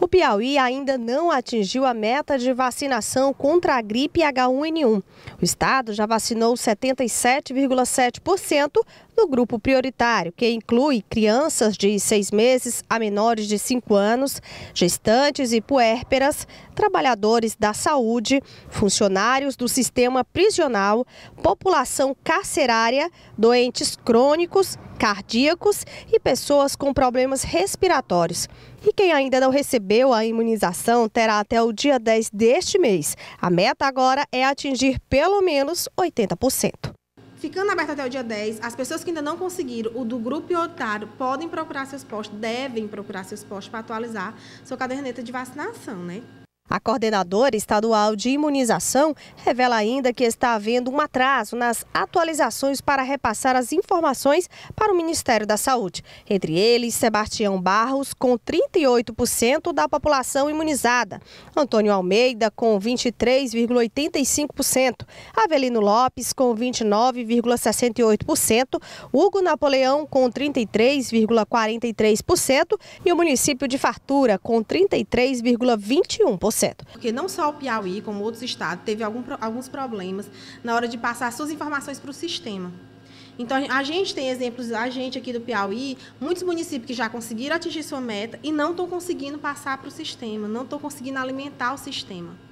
O Piauí ainda não atingiu a meta de vacinação contra a gripe H1N1. O estado já vacinou 77,7% do grupo prioritário, que inclui crianças de seis meses a menores de cinco anos, gestantes e puérperas, trabalhadores da saúde, funcionários do sistema prisional, população carcerária, doentes crônicos, cardíacos e pessoas com problemas respiratórios. E quem ainda não recebeu a imunização terá até o dia 10 deste mês. A meta agora é atingir pelo menos 80%. Ficando aberto até o dia 10, as pessoas que ainda não conseguiram o do grupo Otário podem procurar seus postos, devem procurar seus postos para atualizar sua caderneta de vacinação, né? A coordenadora estadual de imunização revela ainda que está havendo um atraso nas atualizações para repassar as informações para o Ministério da Saúde. Entre eles, Sebastião Barros, com 38% da população imunizada, Antônio Almeida, com 23,85%, Avelino Lopes, com 29,68%, Hugo Napoleão, com 33,43% e o município de Fartura, com 33,21%. Porque não só o Piauí, como outros estados, teve algum, alguns problemas na hora de passar suas informações para o sistema. Então, a gente tem exemplos, a gente aqui do Piauí, muitos municípios que já conseguiram atingir sua meta e não estão conseguindo passar para o sistema, não estão conseguindo alimentar o sistema.